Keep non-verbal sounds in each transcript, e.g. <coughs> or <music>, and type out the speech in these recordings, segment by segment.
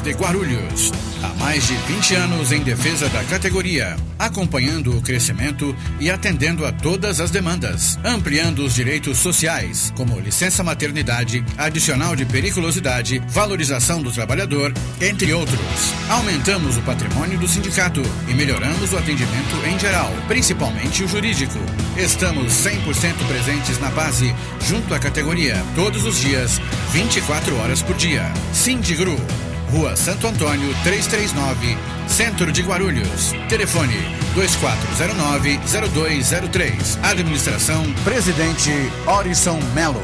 de Guarulhos. Há mais de 20 anos em defesa da categoria, acompanhando o crescimento e atendendo a todas as demandas, ampliando os direitos sociais, como licença maternidade, adicional de periculosidade, valorização do trabalhador, entre outros. Aumentamos o patrimônio do sindicato e melhoramos o atendimento em geral, principalmente o jurídico. Estamos 100% presentes na base, junto à categoria, todos os dias, 24 horas por dia. Sindigru Rua Santo Antônio 339, Centro de Guarulhos. Telefone 2409-0203. Administração Presidente Orison Melo.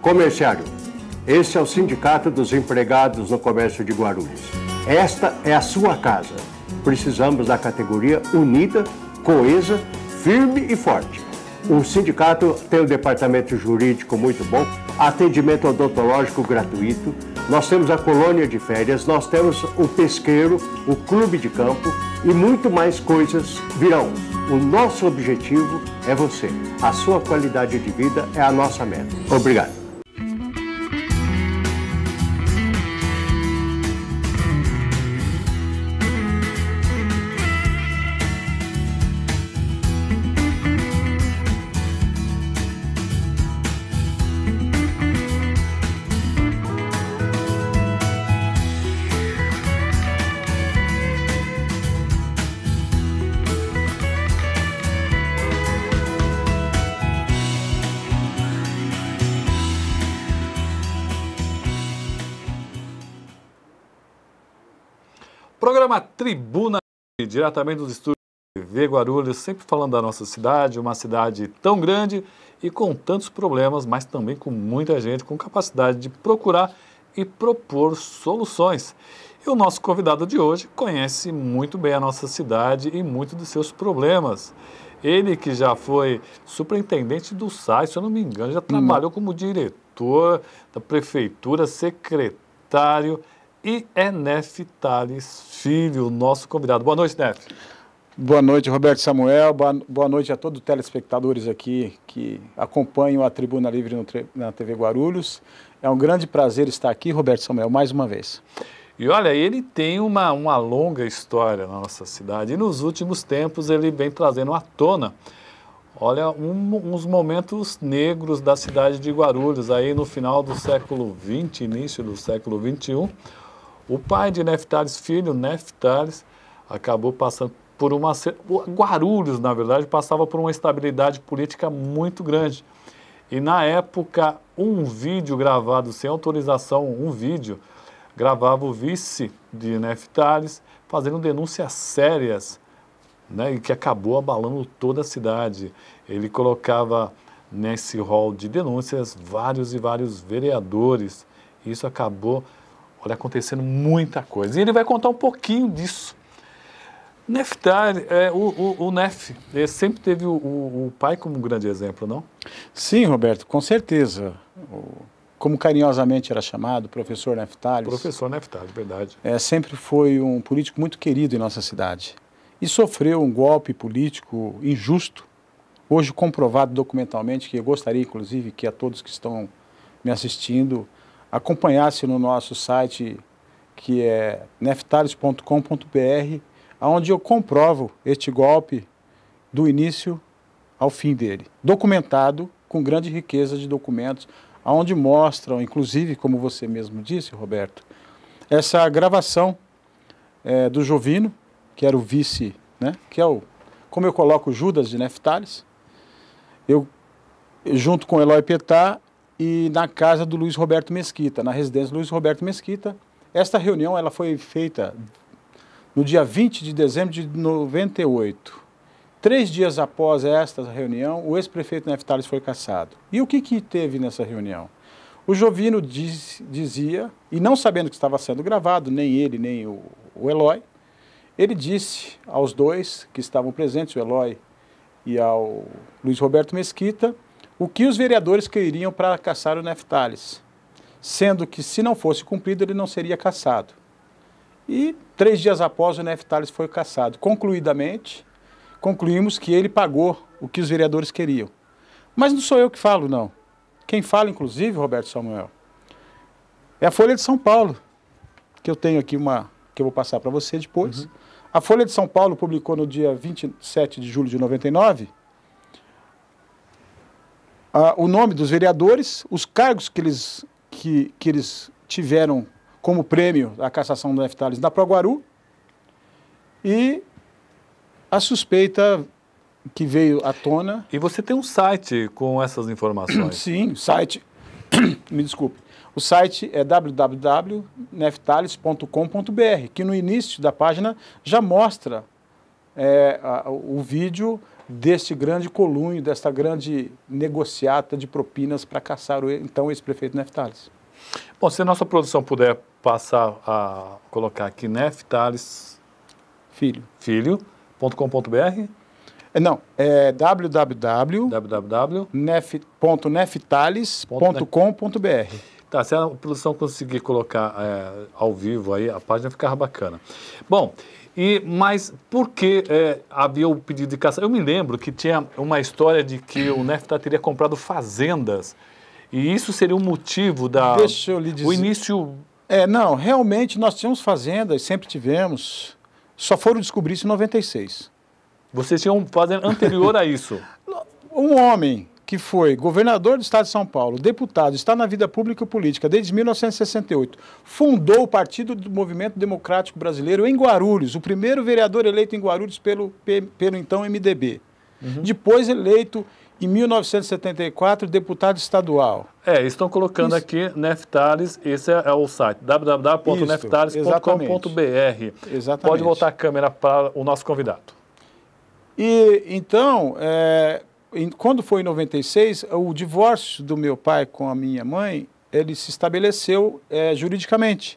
Comerciário. esse é o Sindicato dos Empregados no Comércio de Guarulhos. Esta é a sua casa. Precisamos da categoria unida, coesa, firme e forte o sindicato tem um departamento jurídico muito bom, atendimento odontológico gratuito, nós temos a colônia de férias, nós temos o pesqueiro, o clube de campo e muito mais coisas virão. O nosso objetivo é você. A sua qualidade de vida é a nossa meta. Obrigado. Tribuna, diretamente dos estúdios TV Guarulhos, sempre falando da nossa cidade, uma cidade tão grande e com tantos problemas, mas também com muita gente com capacidade de procurar e propor soluções. E o nosso convidado de hoje conhece muito bem a nossa cidade e muito dos seus problemas. Ele que já foi superintendente do SAI, se eu não me engano, já hum. trabalhou como diretor da prefeitura, secretário, e é Nef Tales Filho, nosso convidado. Boa noite, Nef. Boa noite, Roberto Samuel. Boa noite a todos os telespectadores aqui que acompanham a Tribuna Livre na TV Guarulhos. É um grande prazer estar aqui, Roberto Samuel, mais uma vez. E olha, ele tem uma, uma longa história na nossa cidade. E nos últimos tempos ele vem trazendo à tona, olha, um, uns momentos negros da cidade de Guarulhos. Aí no final do século XX, início do século XXI, o pai de Neftales, filho Neftales, acabou passando por uma. Guarulhos, na verdade, passava por uma estabilidade política muito grande. E na época, um vídeo gravado sem autorização, um vídeo, gravava o vice de Neftales fazendo denúncias sérias, né, e que acabou abalando toda a cidade. Ele colocava nesse rol de denúncias vários e vários vereadores. Isso acabou Olha, acontecendo muita coisa. E ele vai contar um pouquinho disso. Neftar, é, o, o, o, Nef, ele sempre teve o, o, pai como um grande exemplo, não? Sim, Roberto, com certeza. como carinhosamente era chamado, professor Neftar. Professor Neftar, verdade. É, sempre foi um político muito querido em nossa cidade. E sofreu um golpe político injusto, hoje comprovado documentalmente, que eu gostaria, inclusive, que a todos que estão me assistindo acompanhasse no nosso site, que é neftales.com.br, onde eu comprovo este golpe do início ao fim dele, documentado com grande riqueza de documentos, onde mostram, inclusive, como você mesmo disse, Roberto, essa gravação é, do Jovino, que era o vice, né, que é o, como eu coloco, Judas de Neftales, eu, junto com Eloy Petá, e na casa do Luiz Roberto Mesquita, na residência do Luiz Roberto Mesquita. Esta reunião ela foi feita no dia 20 de dezembro de 98. Três dias após esta reunião, o ex-prefeito Neftales foi cassado. E o que, que teve nessa reunião? O Jovino diz, dizia, e não sabendo que estava sendo gravado, nem ele, nem o, o Eloy, ele disse aos dois que estavam presentes, o Eloy e ao Luiz Roberto Mesquita, o que os vereadores queriam para caçar o Neftales, sendo que, se não fosse cumprido, ele não seria caçado. E três dias após, o Neftales foi caçado. Concluidamente, concluímos que ele pagou o que os vereadores queriam. Mas não sou eu que falo, não. Quem fala, inclusive, Roberto Samuel, é a Folha de São Paulo, que eu tenho aqui uma, que eu vou passar para você depois. Uhum. A Folha de São Paulo publicou no dia 27 de julho de 99 ah, o nome dos vereadores, os cargos que eles, que, que eles tiveram como prêmio da cassação do Neftales da Proguaru e a suspeita que veio à tona. E você tem um site com essas informações? <clears throat> Sim, site. <clears throat> me desculpe. O site é www.neftales.com.br, que no início da página já mostra é, a, o vídeo deste grande colunho, desta grande negociata de propinas para caçar o então ex-prefeito Neftales. Bom, se a nossa produção puder passar a colocar aqui Neftales Filho. Filho.com.br? É, não, é www.neftales.com.br. Tá, se a produção conseguir colocar é, ao vivo aí, a página ficava bacana. Bom, e, mas por que é, havia o pedido de cassação? Eu me lembro que tinha uma história de que o Nefta teria comprado fazendas e isso seria o um motivo da. Deixa eu lhe dizer. O início. É, não, realmente nós tínhamos fazendas, sempre tivemos. Só foram descobrir isso em 96. Vocês tinham fazenda anterior a isso? <laughs> um homem que foi governador do estado de São Paulo, deputado, está na vida pública e política desde 1968, fundou o Partido do Movimento Democrático Brasileiro em Guarulhos, o primeiro vereador eleito em Guarulhos pelo, pelo então MDB. Uhum. Depois eleito em 1974, deputado estadual. É, estão colocando Isso. aqui Neftales, esse é, é o site, www.neftales.com.br. Exatamente. Pode voltar a câmera para o nosso convidado. E então, é, quando foi em 96, o divórcio do meu pai com a minha mãe, ele se estabeleceu é, juridicamente.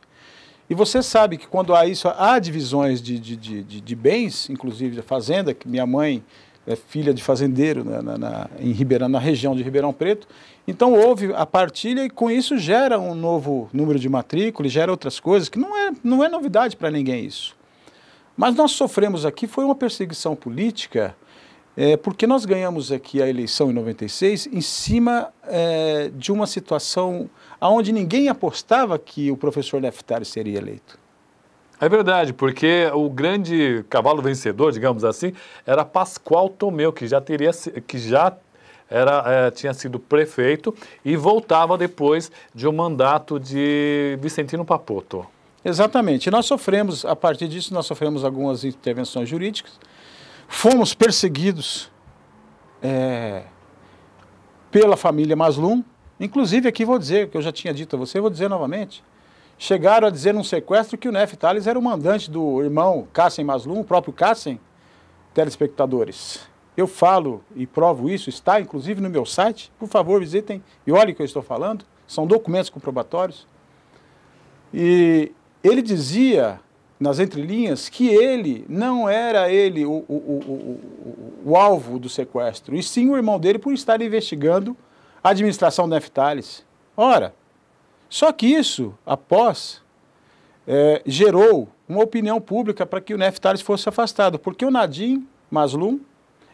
E você sabe que quando há isso, há divisões de, de, de, de bens, inclusive da fazenda, que minha mãe é filha de fazendeiro né, na, na, em Ribeirão, na região de Ribeirão Preto. Então houve a partilha e com isso gera um novo número de matrícula, gera outras coisas, que não é, não é novidade para ninguém isso. Mas nós sofremos aqui foi uma perseguição política é, porque nós ganhamos aqui a eleição em 96 em cima é, de uma situação onde ninguém apostava que o professor Neftari seria eleito. É verdade, porque o grande cavalo vencedor, digamos assim, era Pascoal Tomeu, que já teria que já era, é, tinha sido prefeito e voltava depois de um mandato de Vicentino Papoto. Exatamente. Nós sofremos, a partir disso, nós sofremos algumas intervenções jurídicas. Fomos perseguidos é, pela família Maslum. Inclusive, aqui vou dizer, que eu já tinha dito a você, vou dizer novamente. Chegaram a dizer num sequestro que o Nef Tales era o mandante do irmão Cassem Maslum, o próprio Cassem, telespectadores. Eu falo e provo isso, está inclusive no meu site. Por favor, visitem e olhem o que eu estou falando. São documentos comprobatórios. E ele dizia nas entrelinhas que ele não era ele o, o, o, o, alvo do sequestro, e sim o irmão dele por estar investigando a administração da Neftalis. Ora, só que isso, após, é, gerou uma opinião pública para que o Neftalis fosse afastado, porque o Nadim Maslum,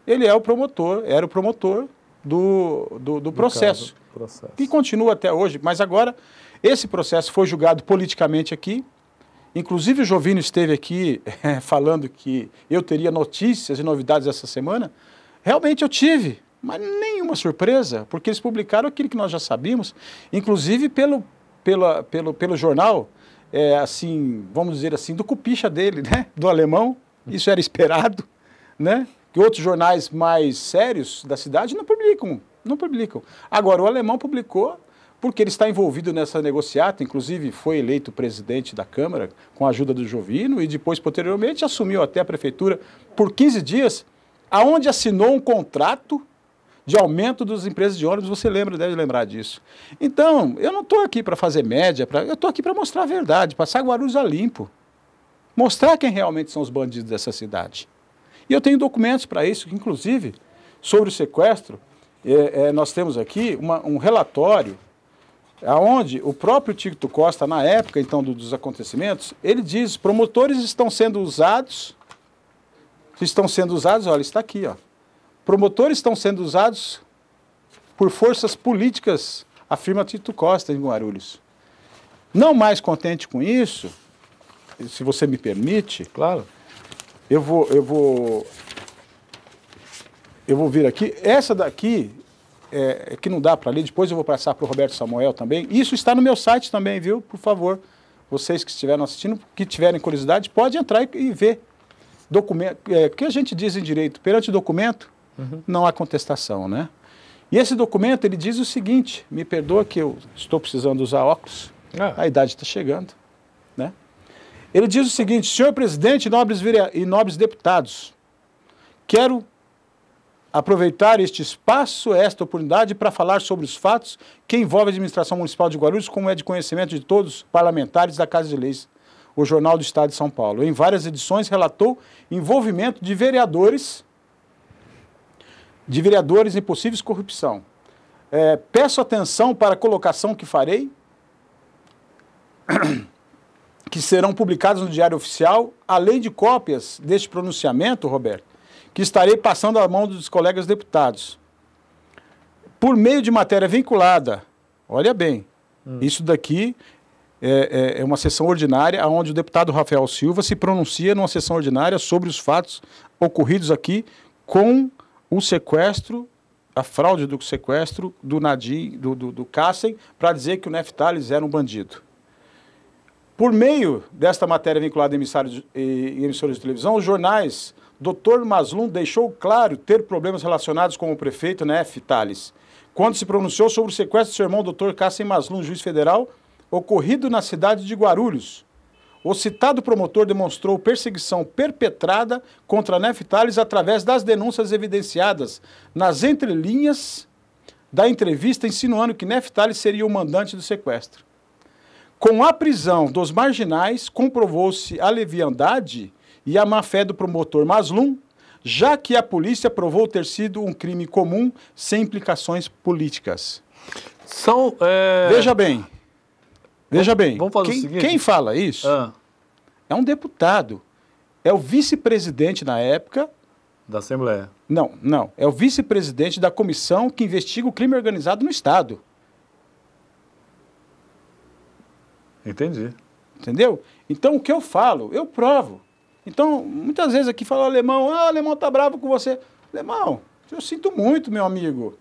ele é o promotor, era o promotor do, do, do processo, do processo, que continua até hoje, mas agora esse processo foi julgado politicamente aqui, Inclusive, o Jovino esteve aqui é, <laughs> falando que eu teria notícias e novidades essa semana. Realmente eu tive, mas nenhuma surpresa, porque eles publicaram aquilo que nós já sabíamos, inclusive pelo, pela, pelo, pelo jornal, é, assim, vamos dizer assim, do cupicha dele, né? do alemão. Isso era esperado, né? Que outros jornais mais sérios da cidade não publicam, não publicam. Agora, o alemão publicou porque ele está envolvido nessa negociata, inclusive foi eleito presidente da Câmara com a ajuda do Jovino e depois, posteriormente, assumiu até a prefeitura por 15 dias, aonde assinou um contrato de aumento das empresas de ônibus, você lembra, deve lembrar disso. Então, eu não estou aqui para fazer média, pra, eu estou aqui para mostrar a verdade, passar Guarulhos a limpo, mostrar quem realmente são os bandidos dessa cidade. E eu tenho documentos para isso, inclusive, sobre o sequestro, é, é, nós temos aqui uma, um relatório aonde o próprio Tito Costa, na época então do, dos acontecimentos, ele diz: promotores estão sendo usados, estão sendo usados, olha, está aqui, ó. Promotores estão sendo usados por forças políticas, afirma Tito Costa em Guarulhos. Não mais contente com isso, se você me permite, claro, eu vou, eu vou, eu vou vir aqui. Essa daqui é, que não dá para ler, depois eu vou passar para o Roberto Samuel também. Isso está no meu site também, viu? Por favor, vocês que estiveram assistindo, que tiverem curiosidade, pode entrar e, e ver. Documento, é, que a gente diz em direito, perante documento, uhum. não há contestação, né? E esse documento, ele diz o seguinte, me perdoa que eu estou precisando usar óculos, ah. a idade está chegando, né? Ele diz o seguinte, senhor presidente nobres e nobres deputados, quero aproveitar este espaço, esta oportunidade, para falar sobre os fatos que envolvem a administração municipal de Guarulhos, como é de conhecimento de todos os parlamentares da Casa de Leis, o Jornal do Estado de São Paulo. Em várias edições relatou envolvimento de vereadores, de vereadores em possíveis corrupção. É, peço atenção para a colocação que farei, <coughs> que serão publicadas no Diário Oficial, além de cópias deste pronunciamento, Roberto que estarei passando a mão dos colegas deputados. Por meio de matéria vinculada, olha bem, hum. isso daqui é, é, é, uma sessão ordinária onde o deputado Rafael Silva se pronuncia numa sessão ordinária sobre os fatos ocorridos aqui com o sequestro, a fraude do sequestro do Nadim, do, do, do Kassen, para dizer que o Neftales era um bandido. Por meio desta matéria vinculada a emissários e emissoras de televisão, os jornais Dr. Maslum deixou claro ter problemas relacionados com o prefeito, né, Fitales, quando se pronunciou sobre o sequestro do seu irmão, Dr. Cássio Maslum, juiz federal, ocorrido na cidade de Guarulhos. O citado promotor demonstrou perseguição perpetrada contra Neftales através das denúncias evidenciadas nas entrelinhas da entrevista, insinuando que Neftales seria o mandante do sequestro. Com a prisão dos marginais, comprovou-se a leviandade e a má-fé do promotor Maslum, já que a polícia provou ter sido um crime comum sem implicações políticas. São. É... Veja bem. Veja bem. Vamos fazer quem, o Quem fala isso ah. é um deputado. É o vice-presidente na época. Da Assembleia. Não, não. É o vice-presidente da comissão que investiga o crime organizado no Estado. Entendi. Entendeu? Então o que eu falo, eu provo. Então, muitas vezes aqui fala alemão, ah, alemão tá bravo com você. Alemão, eu sinto muito, meu amigo.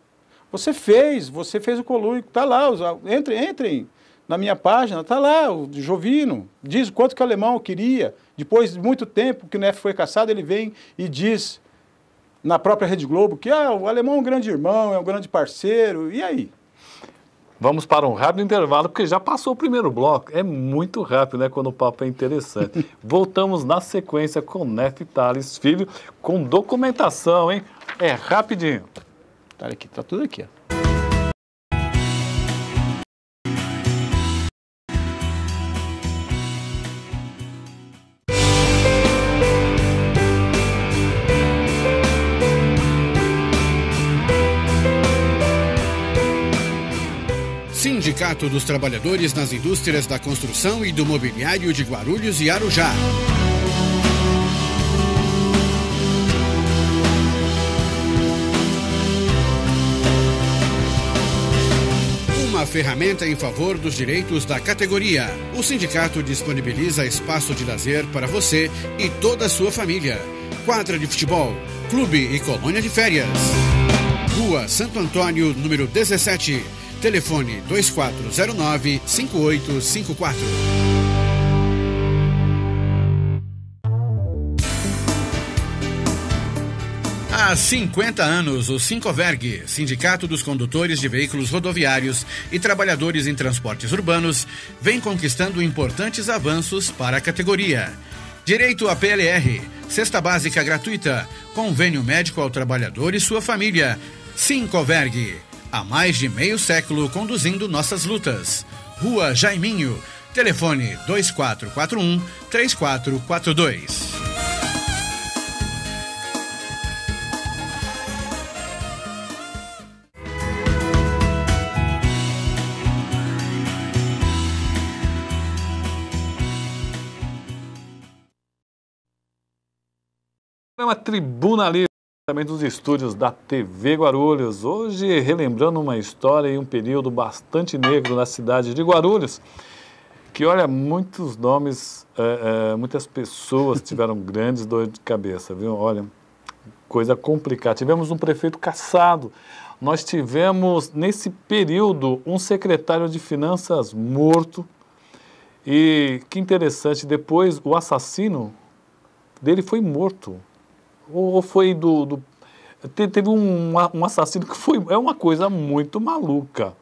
Você fez, você fez o colúnico, está lá, entrem, entrem na minha página, tá lá, o Jovino, diz quanto que o alemão queria. Depois de muito tempo que o Neff foi caçado, ele vem e diz na própria Rede Globo que ah, o alemão é um grande irmão, é um grande parceiro, e aí? Vamos para um rápido intervalo, porque já passou o primeiro bloco. É muito rápido, né? Quando o papo é interessante. <laughs> Voltamos na sequência com Nef Tales Filho, com documentação, hein? É rapidinho. Tá, aqui, tá tudo aqui, ó. Sindicato dos Trabalhadores nas Indústrias da Construção e do Mobiliário de Guarulhos e Arujá. Uma ferramenta em favor dos direitos da categoria. O sindicato disponibiliza espaço de lazer para você e toda a sua família. Quadra de futebol, clube e colônia de férias. Rua Santo Antônio, número 17. Telefone 2409 5854. Há 50 anos, o Sincoverg, Sindicato dos Condutores de Veículos Rodoviários e Trabalhadores em Transportes Urbanos, vem conquistando importantes avanços para a categoria. Direito à PLR, cesta básica gratuita, convênio médico ao trabalhador e sua família. Sincoverg, há mais de meio século conduzindo nossas lutas. Rua Jaiminho, telefone 2441 3442. É tribuna livre. Também dos estúdios da TV Guarulhos. Hoje, relembrando uma história e um período bastante negro na cidade de Guarulhos, que, olha, muitos nomes, é, é, muitas pessoas tiveram <laughs> grandes dores de cabeça, viu? Olha, coisa complicada. Tivemos um prefeito caçado, nós tivemos, nesse período, um secretário de finanças morto. E que interessante, depois o assassino dele foi morto ou foi do. do teve um, um assassino que foi. É uma coisa muito maluca.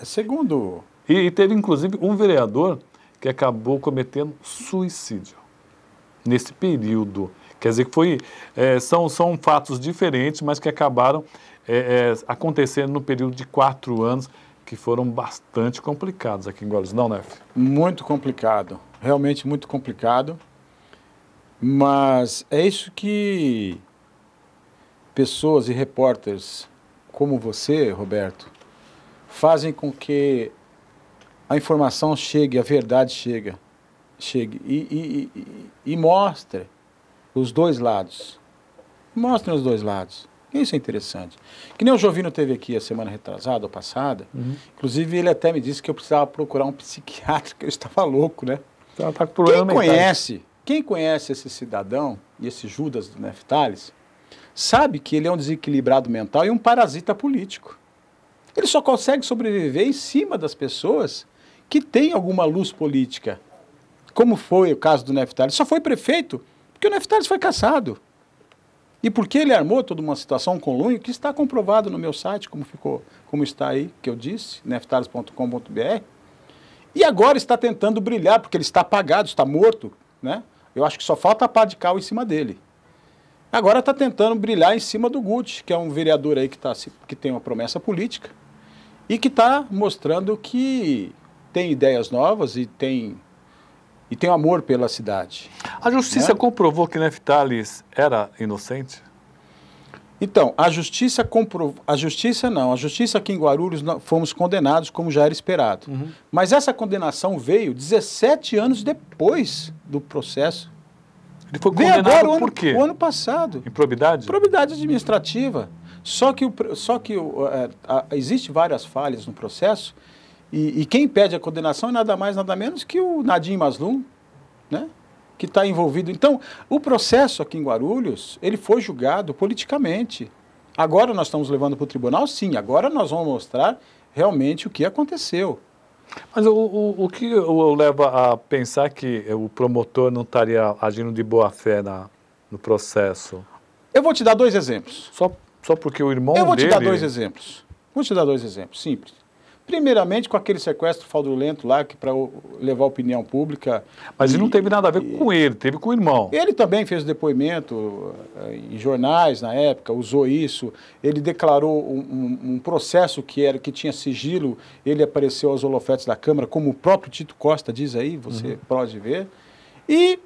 É segundo. E, e teve, inclusive, um vereador que acabou cometendo suicídio nesse período. Quer dizer que foi, é, são, são fatos diferentes, mas que acabaram é, é, acontecendo no período de quatro anos, que foram bastante complicados aqui em Guarulhos, não, né Muito complicado, realmente muito complicado. Mas é isso que pessoas e repórteres como você, Roberto, fazem com que a informação chegue, a verdade chegue, chegue e, e, e, e mostre os dois lados. Mostre os dois lados. Isso é interessante. Que nem o Jovino teve aqui a semana retrasada ou passada. Uhum. Inclusive, ele até me disse que eu precisava procurar um psiquiatra, <laughs> que eu estava louco, né? Tá, tá problema Quem mental. conhece quem conhece esse cidadão e esse Judas do Neftales, sabe que ele é um desequilibrado mental e um parasita político. Ele só consegue sobreviver em cima das pessoas que têm alguma luz política. Como foi o caso do Neftales. Só foi prefeito porque o Neftales foi caçado. E porque ele armou toda uma situação com o que está comprovado no meu site, como ficou, como está aí, que eu disse, neftales.com.br. E agora está tentando brilhar, porque ele está apagado, está morto, né? Eu acho que só falta a pá de cal em cima dele. Agora está tentando brilhar em cima do Guti, que é um vereador aí que, tá, que tem uma promessa política e que está mostrando que tem ideias novas e tem, e tem amor pela cidade. A justiça né? comprovou que Neftalis era inocente? Então, a justiça comprovou. a justiça não, a justiça aqui em Guarulhos fomos condenados como já era esperado. Uhum. Mas essa condenação veio 17 anos depois do processo. Ele foi condenado agora, o ano, por quê? O ano passado. Improbidade? Improbidade administrativa. Só que, o, só que o, é, a, existe várias falhas no processo e, e, quem pede a condenação é nada mais, nada menos que o Nadim Maslum, né? que está envolvido. Então, o processo aqui em Guarulhos, ele foi julgado politicamente. Agora nós estamos levando para o tribunal, sim, agora nós vamos mostrar realmente o que aconteceu. Mas o, o, o que o leva a pensar que o promotor não estaria agindo de boa fé na, no processo? Eu vou te dar dois exemplos. Só, só porque o irmão Eu vou dele... te dar dois exemplos. Vou te dar dois exemplos, simples. Primeiramente com aquele sequestro fraudulento lá, que para levar a opinião pública. Mas e, não teve nada a ver e, com ele, teve com o irmão. Ele também fez depoimento eh, em jornais na época, usou isso. Ele declarou um, um, um processo que era que tinha sigilo, ele apareceu aos holofotes da Câmara, como o próprio Tito Costa diz aí, você uhum. pode ver. E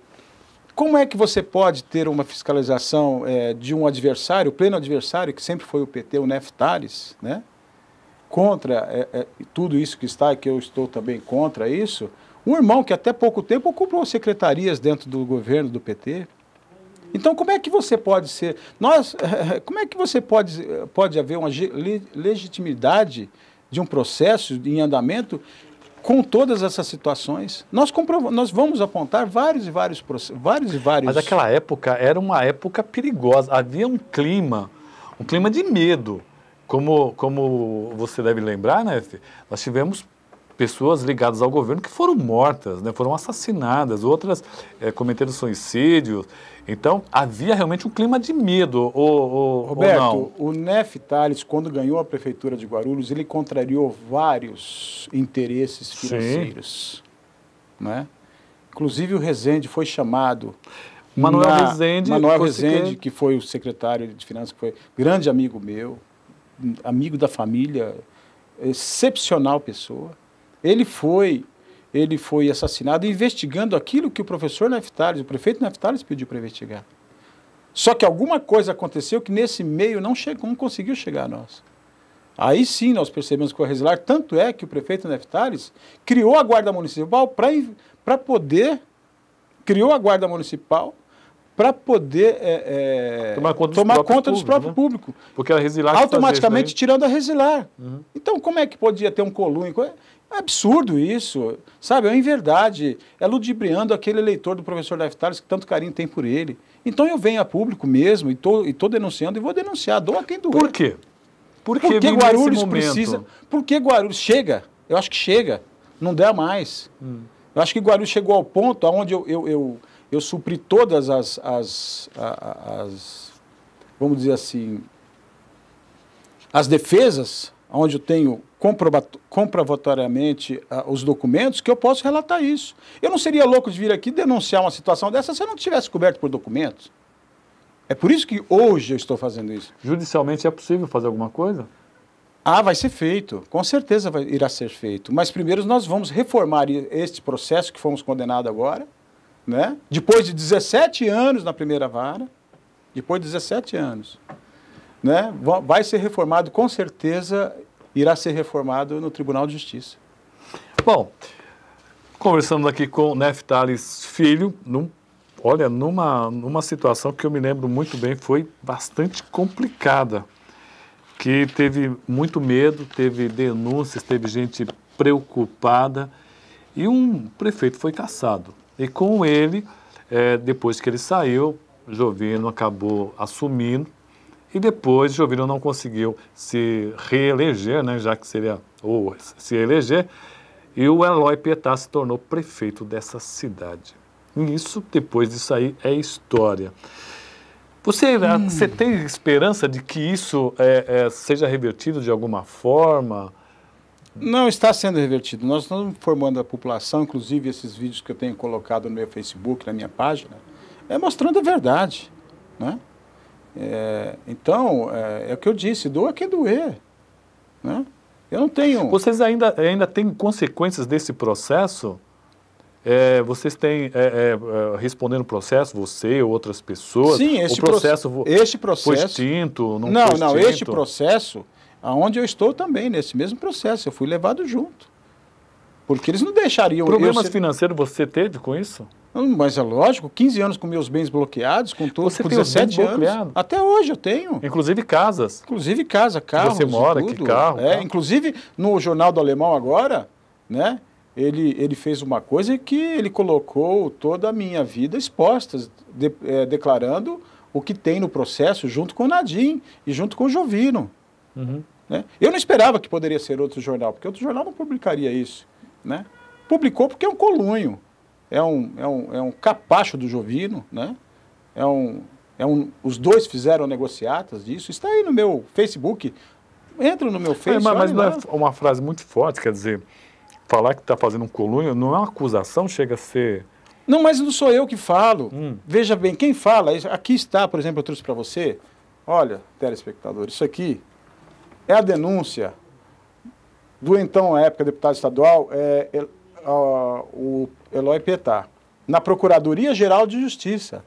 como é que você pode ter uma fiscalização é, de um adversário, pleno adversário, que sempre foi o PT, o Neftales, né? contra é, é, tudo isso que está, e que eu estou também contra isso, um irmão que até pouco tempo ocupou secretarias dentro do governo do PT. Então, como é que você pode ser. Nós, <laughs> como é que você pode, pode haver uma legitimidade de um processo em andamento com todas essas situações. Nós, nós vamos apontar vários e vários vários e vários. Mas aquela época era uma época perigosa. Havia um clima, um clima de medo. Como, como você deve lembrar, né, nós tivemos pessoas ligadas ao governo que foram mortas, né, foram assassinadas, outras é, eh, cometeram suicídios. Então, havia realmente um clima de medo, ou, ou, Roberto, ou o Nef Tales, quando ganhou a prefeitura de Guarulhos, ele contrariou vários interesses financeiros. Né? Inclusive, o Rezende foi chamado... Manuel na, Rezende. Manuel Rezende, que foi o secretário de Finanças, que foi grande amigo meu, amigo da família, excepcional pessoa. Ele foi, ele foi assassinado investigando aquilo que o professor Neftales, o prefeito Neftales pediu para investigar. Só que alguma coisa aconteceu que nesse meio não, chegou, não conseguiu chegar a nós. Aí sim nós percebemos que o Reslar, tanto é que o prefeito Neftales criou a Guarda Municipal para poder, criou a Guarda Municipal para poder é, é, tomar conta, dos, tomar próprios conta público, dos próprios né? público. Porque a Resilar... Automaticamente tirando a Resilar. Uhum. Então, como é que podia ter um colunho? É absurdo isso, sabe? É uma inverdade. É ludibriando aquele eleitor do professor Leftales que tanto carinho tem por ele. Então, eu venho a público mesmo e estou tô, denunciando e vou denunciar. Dou a quem doer. Por quê? Porque, porque Guarulhos precisa... Porque Guarulhos... Chega. Eu acho que chega. Não dá mais. Hum. Eu acho que Guarulhos chegou ao ponto onde eu, eu, eu eu supri todas as, as, as, vamos dizer assim, as defesas, onde eu tenho comprovatoriamente os documentos, que eu posso relatar isso. Eu não seria louco de vir aqui denunciar uma situação dessa se eu não tivesse coberto por documentos. É por isso que hoje eu estou fazendo isso. Judicialmente é possível fazer alguma coisa? Ah, vai ser feito, com certeza vai, irá ser feito. Mas primeiro nós vamos reformar este processo que fomos condenados agora, né? depois de 17 anos na primeira vara, depois de 17 anos, né? vai ser reformado, com certeza irá ser reformado no Tribunal de Justiça. Bom, conversamos aqui com Neftales Filho, num, olha, numa, numa situação que eu me lembro muito bem, foi bastante complicada, que teve muito medo, teve denúncias, teve gente preocupada, e um prefeito foi caçado. E com ele, é, depois que ele saiu, Jovino acabou assumindo e depois Jovino não conseguiu se reeleger, né, já que seria, ou se eleger, e o Eloy Pietá se tornou prefeito dessa cidade. E isso, depois disso aí, é história. Você, ah, hum. você tem esperança de que isso é, é, seja revertido de alguma forma? Não está sendo revertido. Nós estamos informando a população, inclusive esses vídeos que eu tenho colocado no meu Facebook, na minha página, é mostrando a verdade. Né? É, então, é, é, o que eu disse, doa quem doer. Né? Eu não tenho... Vocês ainda, ainda têm consequências desse processo? É, vocês têm, é, é, é, respondendo o processo, você ou outras pessoas? Sim, este, o processo, pro... este processo... Foi extinto? Não, não, não este processo aonde eu estou também, nesse mesmo processo. Eu fui levado junto. Porque eles não deixariam... Problemas ser... financeiros você teve com isso? Hum, mas é lógico, 15 anos com meus bens bloqueados, com tudo, Você com 17 anos. Bloqueado. Até hoje eu tenho. Inclusive casas. Inclusive casa, carro. Você mora, tudo. que carro, é, carro. Inclusive, no Jornal do Alemão agora, né? Ele, ele fez uma coisa que ele colocou toda a minha vida exposta, de, é, declarando o que tem no processo junto com o Nadim e junto com o Jovino. Uhum. Né? Eu não esperava que poderia ser outro jornal, porque outro jornal não publicaria isso. Né? Publicou porque é um colunho, é um, é um, é um capacho do Jovino, né? é um, é um, os dois fizeram negociatas disso, está aí no meu Facebook, entra no meu Facebook. É, mas, mas não é uma frase muito forte, quer dizer, falar que está fazendo um colunho não é uma acusação, chega a ser... Não, mas não sou eu que falo. Hum. Veja bem, quem fala, aqui está, por exemplo, eu trouxe para você, olha, telespectador, isso aqui é a denúncia do então, à época, deputado estadual, é, é, o Eloy Petar, na Procuradoria-Geral de Justiça.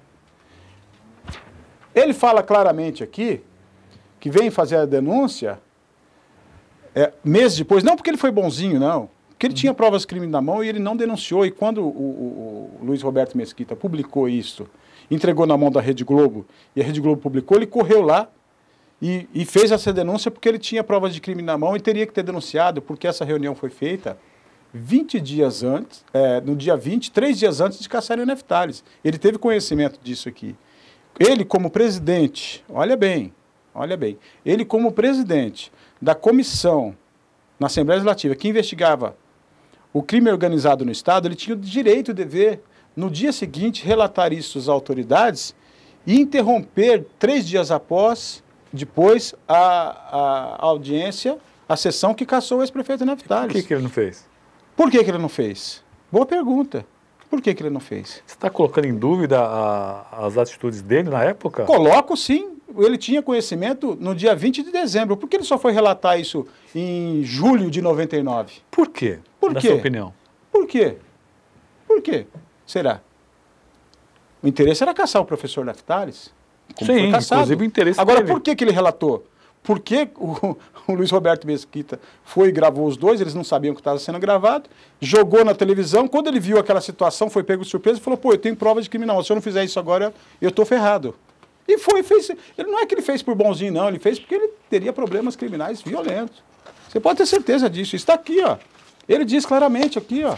Ele fala claramente aqui que vem fazer a denúncia é, meses depois, não porque ele foi bonzinho, não, porque ele tinha provas de crime na mão e ele não denunciou. E quando o, o, o Luiz Roberto Mesquita publicou isso, entregou na mão da Rede Globo, e a Rede Globo publicou, ele correu lá e, e fez essa denúncia porque ele tinha provas de crime na mão e teria que ter denunciado, porque essa reunião foi feita 20 dias antes, é, no dia 20, três dias antes de caçarem o Neftales. Ele teve conhecimento disso aqui. Ele, como presidente, olha bem, olha bem, ele, como presidente da comissão na Assembleia Legislativa que investigava o crime organizado no Estado, ele tinha o direito e dever, no dia seguinte, relatar isso às autoridades e interromper, três dias após, depois a, a audiência, a sessão que caçou o ex-prefeito Neftales. Por que, que ele não fez? Por que, que ele não fez? Boa pergunta. Por que, que ele não fez? Você está colocando em dúvida a, as atitudes dele na época? Coloco sim. Ele tinha conhecimento no dia 20 de dezembro. Por que ele só foi relatar isso em julho de 99? Por quê? Por na quê? sua opinião. Por quê? Por quê? Será? O interesse era caçar o professor Laftares. Sim, inclusive o interesse Agora, dele. por que, que ele relatou? Por que o, <laughs> o Luiz Roberto Mesquita foi e gravou os dois, eles não sabiam que estava sendo gravado, jogou na televisão, quando ele viu aquela situação, foi pego de surpresa e falou, pô, eu tenho prova de criminal, se eu não fizer isso agora, eu estou ferrado. E foi, fez. Ele não é que ele fez por bonzinho, não, ele fez porque ele teria problemas criminais violentos. Você pode ter certeza disso. Está aqui, ó. Ele diz claramente aqui, ó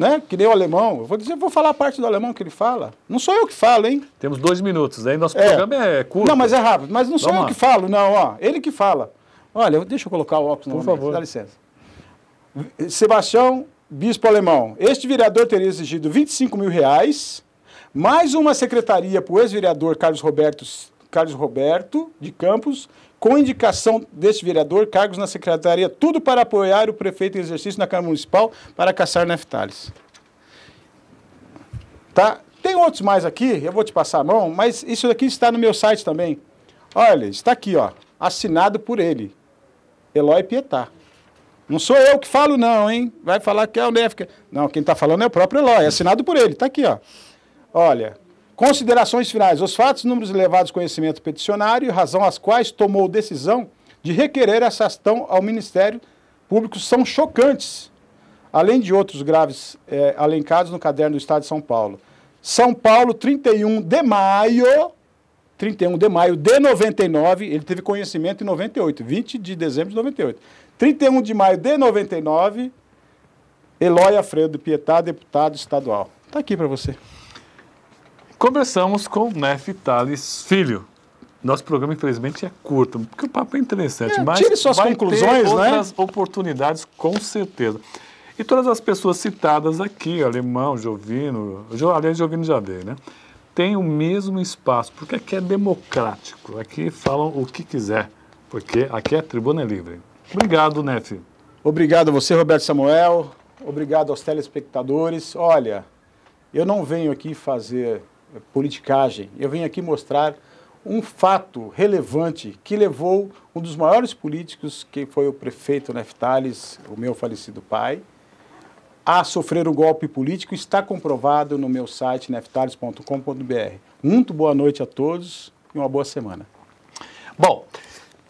né? Que nem o alemão. Eu vou dizer, vou falar a parte do alemão que ele fala. Não sou eu que falo, hein? Temos dois minutos, aí né? nosso é. programa é curto. Não, mas é rápido. Mas não sou eu que falo, não, ó. Ele que fala. Olha, deixa eu colocar o óculos Por favor. Dá licença. Sebastião, bispo alemão. Este vereador teria exigido 25 mil reais, mais uma secretaria para o ex-vereador Carlos Roberto, Carlos Roberto de Campos com indicação deste vereador, cargos na secretaria, tudo para apoiar o prefeito em exercício na Câmara Municipal para caçar neftales. Tá? Tem outros mais aqui, eu vou te passar a mão, mas isso aqui está no meu site também. Olha, está aqui, ó, assinado por ele, Eloy Pietá. Não sou eu que falo não, hein? Vai falar que é o Nef. Não, quem está falando é o próprio Eloy, é assinado por ele, está aqui, ó. Olha, Considerações finais. Os fatos números levados conhecimento peticionário, razão às quais tomou decisão de requerer essa ação ao Ministério Público, são chocantes, além de outros graves é, alencados no caderno do Estado de São Paulo. São Paulo, 31 de maio, 31 de maio de 99, ele teve conhecimento em 98, 20 de dezembro de 98. 31 de maio de 99, Eloy Afredo Pietá, deputado estadual. Está aqui para você. Conversamos com Nef Tales Filho. Nosso programa, infelizmente, é curto, porque o papo é interessante, é, mas tire suas vai conclusões, ter né? outras né? oportunidades, com certeza. E todas as pessoas citadas aqui, Alemão, Jovino, jo, aliás, Jovino já né? Tem o mesmo espaço, porque aqui é democrático, aqui falam o que quiser, porque aqui a é tribuna é livre. Obrigado, Nef. Obrigado a você, Roberto Samuel. Obrigado aos telespectadores. Olha, eu não venho aqui fazer politicagem. Eu venho aqui mostrar um fato relevante que levou um dos maiores políticos, que foi o prefeito Neftales, o meu falecido pai, a sofrer o um golpe político, está comprovado no meu site neftales.com.br. Muito boa noite a todos e uma boa semana. Bom,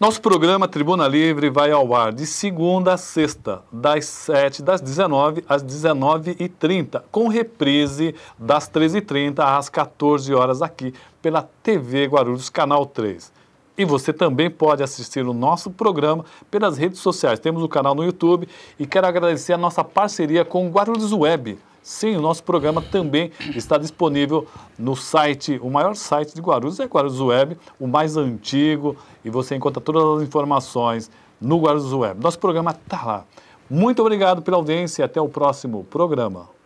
nosso programa Tribuna Livre vai ao ar de segunda a sexta, das 7 das 19 às 19h30, com reprise das 13h30 às 14 horas aqui pela TV Guarulhos, canal 3. E você também pode assistir o nosso programa pelas redes sociais. Temos o canal no YouTube e quero agradecer a nossa parceria com Guarulhos Web Sim, o nosso programa também está disponível no site, o maior site de Guarulhos é Guarulhos Web, o mais antigo, e você encontra todas as informações no Guarulhos Web. Nosso programa está lá. Muito obrigado pela audiência e até o próximo programa.